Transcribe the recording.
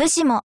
武士も